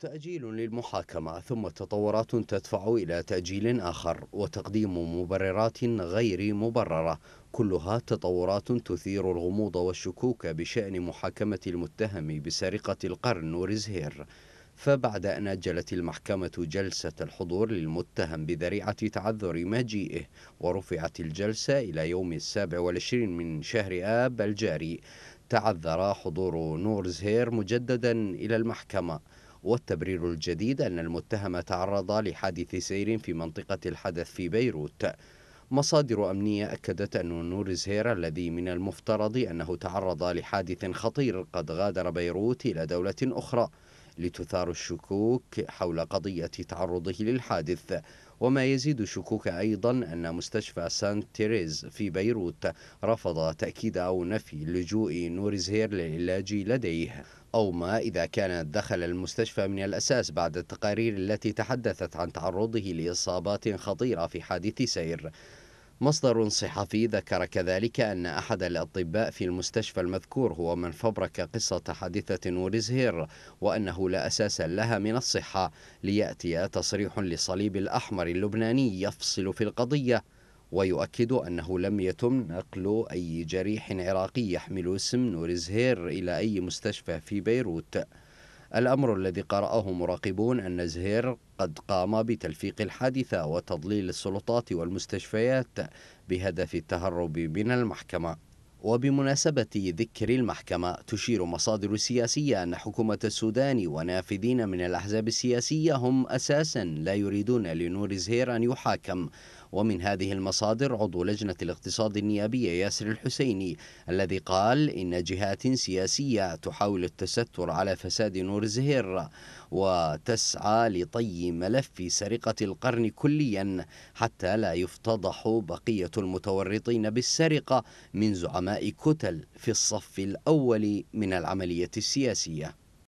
تأجيل للمحاكمة ثم تطورات تدفع إلى تأجيل آخر وتقديم مبررات غير مبررة كلها تطورات تثير الغموض والشكوك بشأن محاكمة المتهم بسرقة القرن ورزهير فبعد أن أجلت المحكمة جلسة الحضور للمتهم بذريعة تعذر مجيئه ورفعت الجلسة إلى يوم السابع والعشرين من شهر آب الجاري تعذر حضور نور زهير مجددا إلى المحكمة والتبرير الجديد أن المتهم تعرض لحادث سير في منطقة الحدث في بيروت مصادر أمنية أكدت أن نور زهير الذي من المفترض أنه تعرض لحادث خطير قد غادر بيروت إلى دولة أخرى لتثار الشكوك حول قضية تعرضه للحادث وما يزيد الشكوك أيضا أن مستشفى سانت تيريز في بيروت رفض تأكيد أو نفي لجوء نور زهير للعلاج لديه أو ما إذا كان دخل المستشفى من الأساس بعد التقارير التي تحدثت عن تعرضه لإصابات خطيرة في حادث سير مصدر صحفي ذكر كذلك أن أحد الأطباء في المستشفى المذكور هو من فبرك قصة حادثة ورزهير وأنه لا أساس لها من الصحة ليأتي تصريح لصليب الأحمر اللبناني يفصل في القضية ويؤكد أنه لم يتم نقل أي جريح عراقي يحمل اسم نورزهير إلى أي مستشفى في بيروت الأمر الذي قرأه مراقبون أن زهير قد قام بتلفيق الحادثة وتضليل السلطات والمستشفيات بهدف التهرب من المحكمة وبمناسبة ذكر المحكمة تشير مصادر سياسية أن حكومة السودان ونافذين من الأحزاب السياسية هم أساسا لا يريدون لنور زهير أن يحاكم ومن هذه المصادر عضو لجنة الاقتصاد النيابية ياسر الحسيني الذي قال إن جهات سياسية تحاول التستر على فساد نور زهير وتسعى لطي ملف سرقة القرن كليا حتى لا يفتضح بقية المتورطين بالسرقة من زعماء كتل في الصف الأول من العملية السياسية